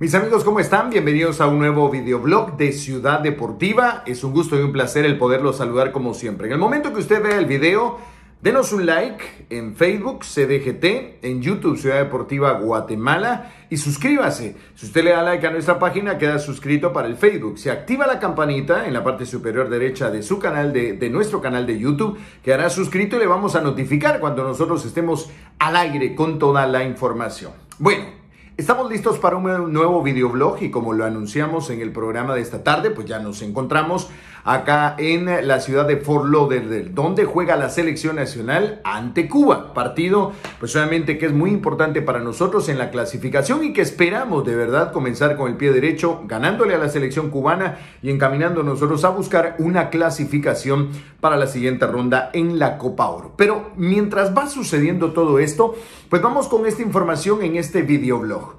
Mis amigos, ¿cómo están? Bienvenidos a un nuevo videoblog de Ciudad Deportiva. Es un gusto y un placer el poderlos saludar como siempre. En el momento que usted vea el video, denos un like en Facebook, CDGT, en YouTube, Ciudad Deportiva Guatemala, y suscríbase. Si usted le da like a nuestra página, queda suscrito para el Facebook. Si activa la campanita en la parte superior derecha de su canal, de, de nuestro canal de YouTube, quedará suscrito y le vamos a notificar cuando nosotros estemos al aire con toda la información. Bueno. Estamos listos para un nuevo videoblog y como lo anunciamos en el programa de esta tarde, pues ya nos encontramos acá en la ciudad de Fort Lauderdale, donde juega la selección nacional ante Cuba. Partido, pues obviamente que es muy importante para nosotros en la clasificación y que esperamos de verdad comenzar con el pie derecho, ganándole a la selección cubana y encaminando nosotros a buscar una clasificación para la siguiente ronda en la Copa Oro. Pero mientras va sucediendo todo esto, pues vamos con esta información en este videoblog.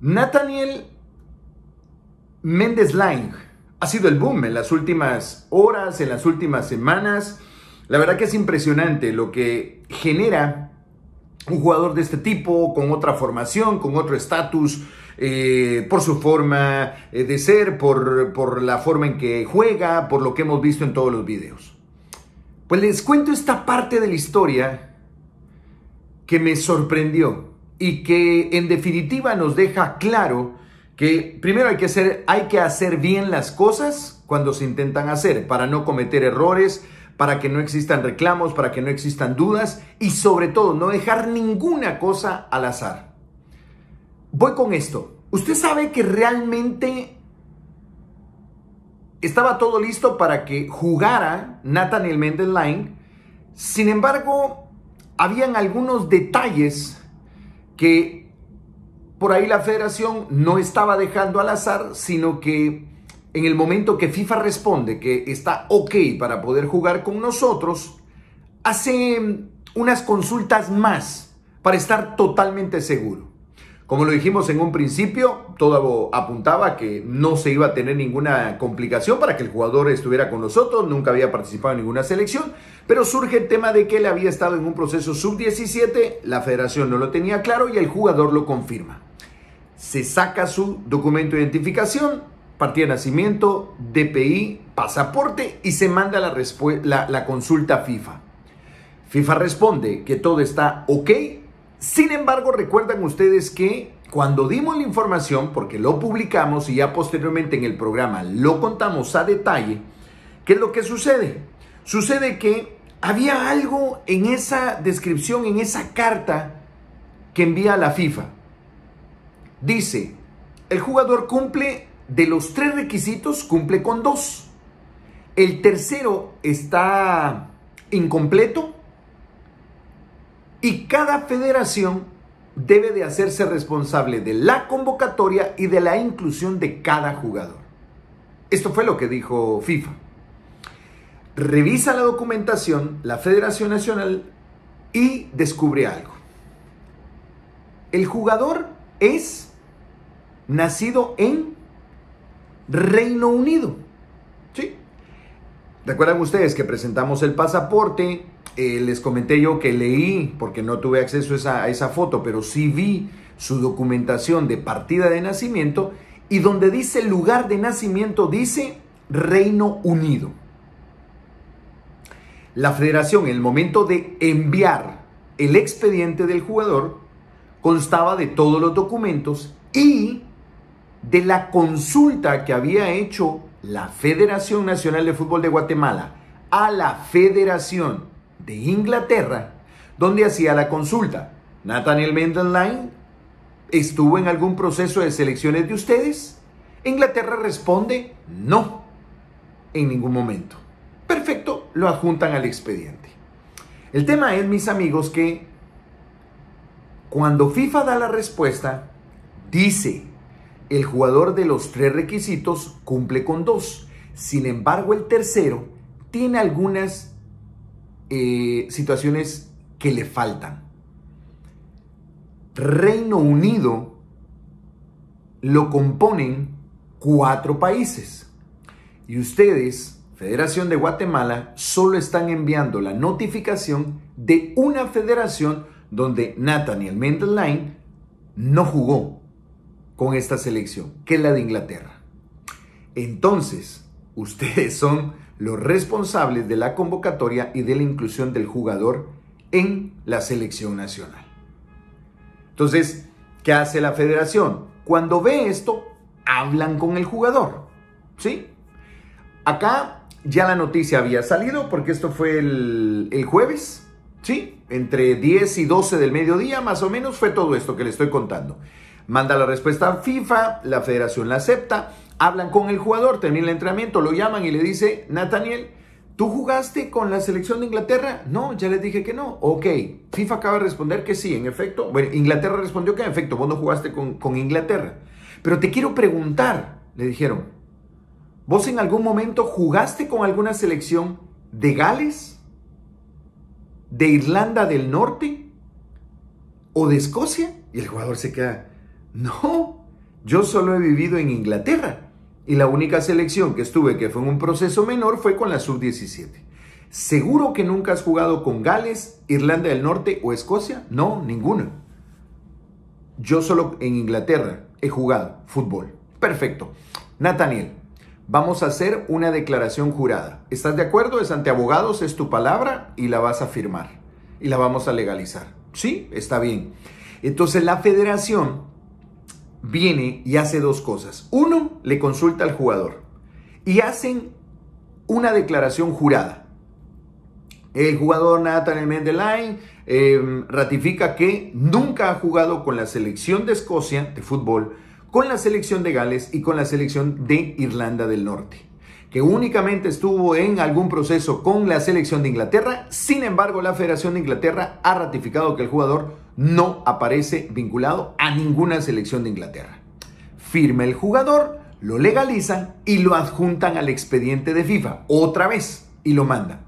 Nathaniel Méndez Lange ha sido el boom en las últimas horas, en las últimas semanas. La verdad que es impresionante lo que genera un jugador de este tipo, con otra formación, con otro estatus, eh, por su forma eh, de ser, por, por la forma en que juega, por lo que hemos visto en todos los videos. Pues les cuento esta parte de la historia que me sorprendió y que en definitiva nos deja claro que primero hay que, hacer, hay que hacer bien las cosas cuando se intentan hacer, para no cometer errores, para que no existan reclamos, para que no existan dudas y sobre todo no dejar ninguna cosa al azar. Voy con esto. Usted sabe que realmente estaba todo listo para que jugara Nathaniel Mendelein. Sin embargo, habían algunos detalles que por ahí la federación no estaba dejando al azar, sino que en el momento que FIFA responde que está ok para poder jugar con nosotros, hace em, unas consultas más para estar totalmente seguro. Como lo dijimos en un principio, todo apuntaba que no se iba a tener ninguna complicación para que el jugador estuviera con nosotros, nunca había participado en ninguna selección, pero surge el tema de que él había estado en un proceso sub-17, la federación no lo tenía claro y el jugador lo confirma se saca su documento de identificación, partida de nacimiento, DPI, pasaporte y se manda la, consulta la consulta FIFA. FIFA responde que todo está ok. Sin embargo, recuerdan ustedes que cuando dimos la información, porque lo publicamos y ya posteriormente en el programa lo contamos a detalle, ¿qué es lo que sucede? Sucede que había algo en esa descripción, en esa carta que envía a la FIFA. Dice, el jugador cumple de los tres requisitos, cumple con dos. El tercero está incompleto y cada federación debe de hacerse responsable de la convocatoria y de la inclusión de cada jugador. Esto fue lo que dijo FIFA. Revisa la documentación, la Federación Nacional, y descubre algo. El jugador es nacido en Reino Unido. ¿Sí? acuerdan ustedes que presentamos el pasaporte, eh, les comenté yo que leí, porque no tuve acceso a esa, a esa foto, pero sí vi su documentación de partida de nacimiento y donde dice lugar de nacimiento dice Reino Unido. La federación en el momento de enviar el expediente del jugador constaba de todos los documentos y de la consulta que había hecho la Federación Nacional de Fútbol de Guatemala a la Federación de Inglaterra, donde hacía la consulta. Nathaniel Mendenlein estuvo en algún proceso de selecciones de ustedes? Inglaterra responde no, en ningún momento. Perfecto, lo adjuntan al expediente. El tema es, mis amigos, que cuando FIFA da la respuesta, dice el jugador de los tres requisitos cumple con dos. Sin embargo, el tercero tiene algunas eh, situaciones que le faltan. Reino Unido lo componen cuatro países. Y ustedes, Federación de Guatemala, solo están enviando la notificación de una federación donde Nathaniel Mendelein no jugó con esta selección, que es la de Inglaterra. Entonces, ustedes son los responsables de la convocatoria y de la inclusión del jugador en la selección nacional. Entonces, ¿qué hace la federación? Cuando ve esto, hablan con el jugador. ¿Sí? Acá ya la noticia había salido porque esto fue el, jueves. ¿Sí? Entre 10 y 12 del mediodía, más o menos, fue todo esto que le estoy contando. Manda la respuesta a FIFA, la federación la acepta, hablan con el jugador, termina el entrenamiento, lo llaman y le dice, Nathaniel, ¿tú jugaste con la selección de Inglaterra? No, ya les dije que no. Ok, FIFA acaba de responder que sí, en efecto. Bueno, Inglaterra respondió que en efecto, vos no jugaste con, con Inglaterra. Pero te quiero preguntar, le dijeron, ¿vos en algún momento jugaste con alguna selección de Gales? ¿De Irlanda del Norte? ¿O de Escocia? Y el jugador se queda, no, yo solo he vivido en Inglaterra y la única selección que estuve que fue en un proceso menor fue con la sub-17. ¿Seguro que nunca has jugado con Gales, Irlanda del Norte o Escocia? No, ninguna. Yo solo en Inglaterra he jugado fútbol. Perfecto. Nathaniel, vamos a hacer una declaración jurada. ¿Estás de acuerdo? Es ante abogados, es tu palabra y la vas a firmar y la vamos a legalizar. Sí, está bien. Entonces la federación viene y hace dos cosas. Uno, le consulta al jugador y hacen una declaración jurada. El jugador Nathan Mendeley em, ratifica que nunca ha jugado con la selección de Escocia de fútbol, con la selección de Gales y con la selección de Irlanda del Norte, que únicamente estuvo en algún proceso con la selección de Inglaterra, sin embargo la Federación de Inglaterra ha ratificado que el jugador no aparece vinculado a ninguna selección de Inglaterra. Firma el jugador, lo legalizan y lo adjuntan al expediente de FIFA otra vez y lo mandan.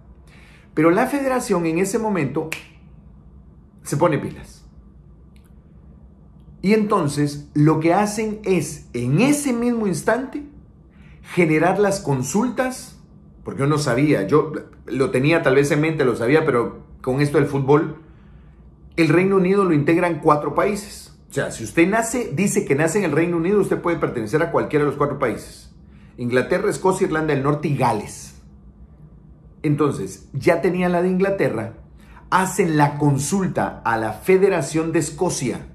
Pero la federación en ese momento se pone pilas. Y entonces lo que hacen es en ese mismo instante generar las consultas, porque yo no sabía, yo lo tenía tal vez en mente, lo sabía, pero con esto del fútbol el Reino Unido lo integran cuatro países. O sea, si usted nace, dice que nace en el Reino Unido, usted puede pertenecer a cualquiera de los cuatro países. Inglaterra, Escocia, Irlanda del Norte y Gales. Entonces, ya tenía la de Inglaterra, hacen la consulta a la Federación de Escocia,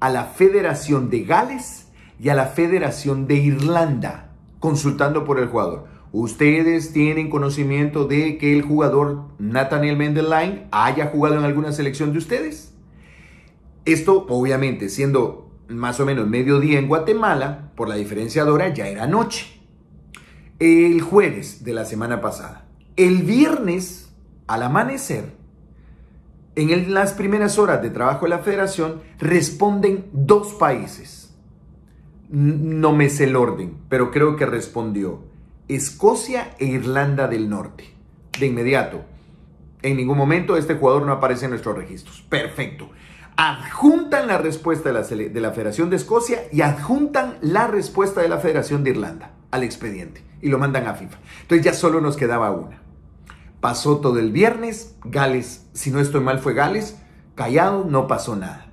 a la Federación de Gales y a la Federación de Irlanda, consultando por el jugador. Ustedes tienen conocimiento de que el jugador Nathaniel Mendelein haya jugado en alguna selección de ustedes. Esto, obviamente, siendo más o menos mediodía en Guatemala, por la diferencia de ya era noche. El jueves de la semana pasada. El viernes, al amanecer, en las primeras horas de trabajo de la federación, responden dos países. No me sé el orden, pero creo que respondió Escocia e Irlanda del Norte. De inmediato. En ningún momento este jugador no aparece en nuestros registros. Perfecto. Adjuntan la respuesta de la, de la Federación de Escocia y adjuntan la respuesta de la Federación de Irlanda al expediente y lo mandan a FIFA. Entonces ya solo nos quedaba una. Pasó todo el viernes, Gales, si no estoy mal fue Gales, callado, no pasó nada.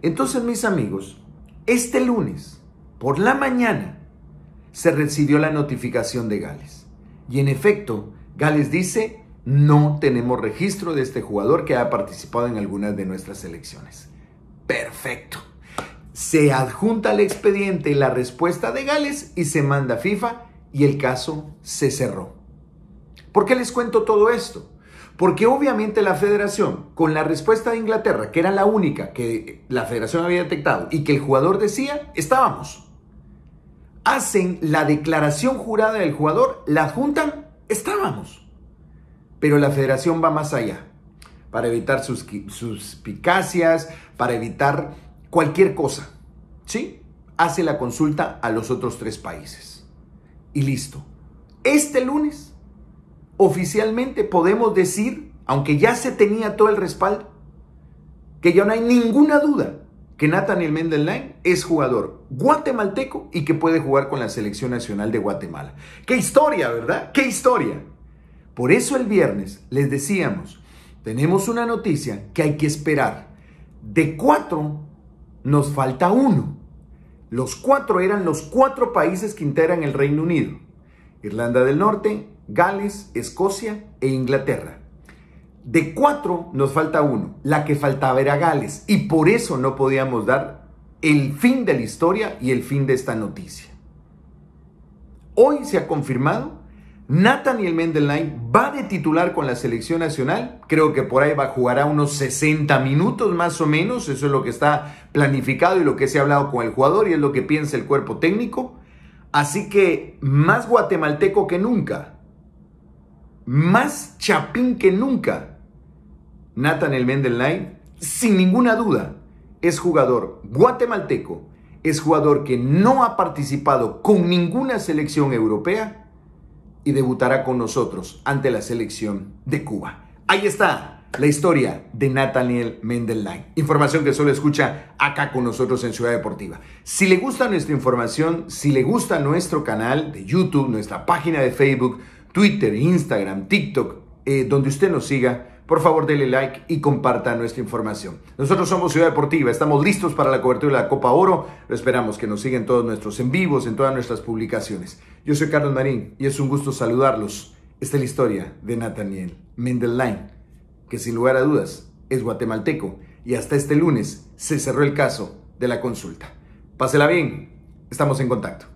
Entonces mis amigos, este lunes, por la mañana, se recibió la notificación de Gales. Y en efecto, Gales dice, no tenemos registro de este jugador que ha participado en algunas de nuestras elecciones. Perfecto. Se adjunta al expediente la respuesta de Gales y se manda a FIFA y el caso se cerró. ¿Por qué les cuento todo esto? Porque obviamente la federación, con la respuesta de Inglaterra, que era la única que la federación había detectado y que el jugador decía, estábamos hacen la declaración jurada del jugador, la juntan, estábamos. Pero la federación va más allá, para evitar sus suspicacias, para evitar cualquier cosa. ¿Sí? Hace la consulta a los otros tres países. Y listo. Este lunes, oficialmente podemos decir, aunque ya se tenía todo el respaldo, que ya no hay ninguna duda que Nathaniel Mendelein es jugador guatemalteco y que puede jugar con la selección nacional de Guatemala. ¡Qué historia, verdad? ¡Qué historia! Por eso el viernes les decíamos, tenemos una noticia que hay que esperar. De cuatro nos falta uno. Los cuatro eran los cuatro países que integran el Reino Unido. Irlanda del Norte, Gales, Escocia e Inglaterra. De cuatro nos falta uno, la que faltaba era Gales, y por eso no podíamos dar el fin de la historia y el fin de esta noticia. Hoy se ha confirmado, Nathaniel Mendelein va de titular con la selección nacional, creo que por ahí va a jugar a unos 60 minutos más o menos, eso es lo que está planificado y lo que se ha hablado con el jugador y es lo que piensa el cuerpo técnico, así que más guatemalteco que nunca, más chapín que nunca Nathaniel Mendel sin ninguna duda, es jugador guatemalteco, es jugador que no ha participado con ninguna selección europea y debutará con nosotros ante la selección de Cuba. Ahí está la historia de Nathaniel Mendelay. Información que solo escucha acá con nosotros en Ciudad Deportiva. Si le gusta nuestra información, si le gusta nuestro canal de YouTube, nuestra página de Facebook, Twitter, Instagram, TikTok, eh, donde usted nos siga, por favor denle like y comparta nuestra información. Nosotros somos Ciudad Deportiva, estamos listos para la cobertura de la Copa Oro, lo esperamos que nos sigan todos nuestros en vivos, en todas nuestras publicaciones. Yo soy Carlos Marín y es un gusto saludarlos. Esta es la historia de Nathaniel Mendelain, que sin lugar a dudas es guatemalteco y hasta este lunes se cerró el caso de la consulta. Pásela bien, estamos en contacto.